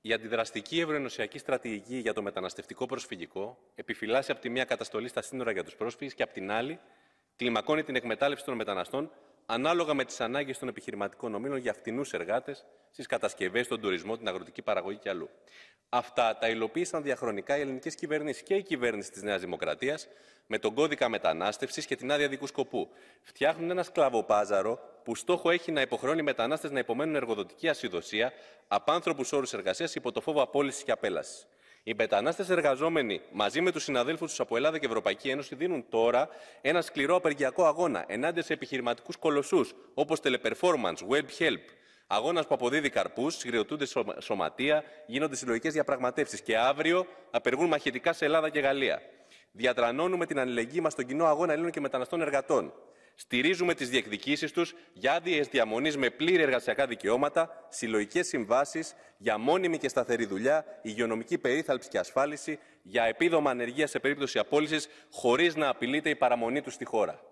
Η αντιδραστική ευρωενωσιακή στρατηγική για το μεταναστευτικό προσφυγικό επιφυλάσσει από τη μία καταστολή στα σύνορα για τους πρόσφυγες και από την άλλη κλιμακώνει την εκμετάλλευση των μεταναστών ανάλογα με τις ανάγκες των επιχειρηματικών ομήλων για φτηνούς εργάτες στις κατασκευές, τον τουρισμό, την αγροτική παραγωγή και αλλού. Αυτά τα υλοποίησαν διαχρονικά οι ελληνικές κυβερνήσεις και η κυβέρνηση της Νέας Δημοκρατίας με τον κώδικα μετανάστευσης και την άδεια δικού σκοπού. Φτιάχνουν ένα σκλαβοπάζαρο που στόχο έχει να υποχρεώνει μετανάστες να υπομένουν εργοδοτική ασυδοσία, απάνθρωπους όρους εργασίας υπό το φόβο απόλυσης και απέλασης. Οι μετανάστες εργαζόμενοι μαζί με τους συναδέλφους τους από Ελλάδα και Ευρωπαϊκή Ένωση δίνουν τώρα ένα σκληρό απεργιακό αγώνα ενάντια σε επιχειρηματικούς κολοσσούς όπως Teleperformance, WebHelp. Αγώνας που αποδίδει καρπούς, συγκριωτούνται σωματεία, γίνονται συλλογικές διαπραγματεύσεις και αύριο απεργούν μαχητικά σε Ελλάδα και Γαλλία. Διατρανώνουμε την αλληλεγγύη μας στον κοινό αγώνα Ελλήνων και μεταναστών εργατών. Στηρίζουμε τις διεκδικήσεις τους για άδειες διαμονής με πλήρη εργασιακά δικαιώματα, συλλογικές συμβάσεις για μόνιμη και σταθερή δουλειά, υγειονομική περίθαλψη και ασφάλιση, για επίδομα ανεργίας σε περίπτωση απόλυσης, χωρίς να απειλείται η παραμονή τους στη χώρα.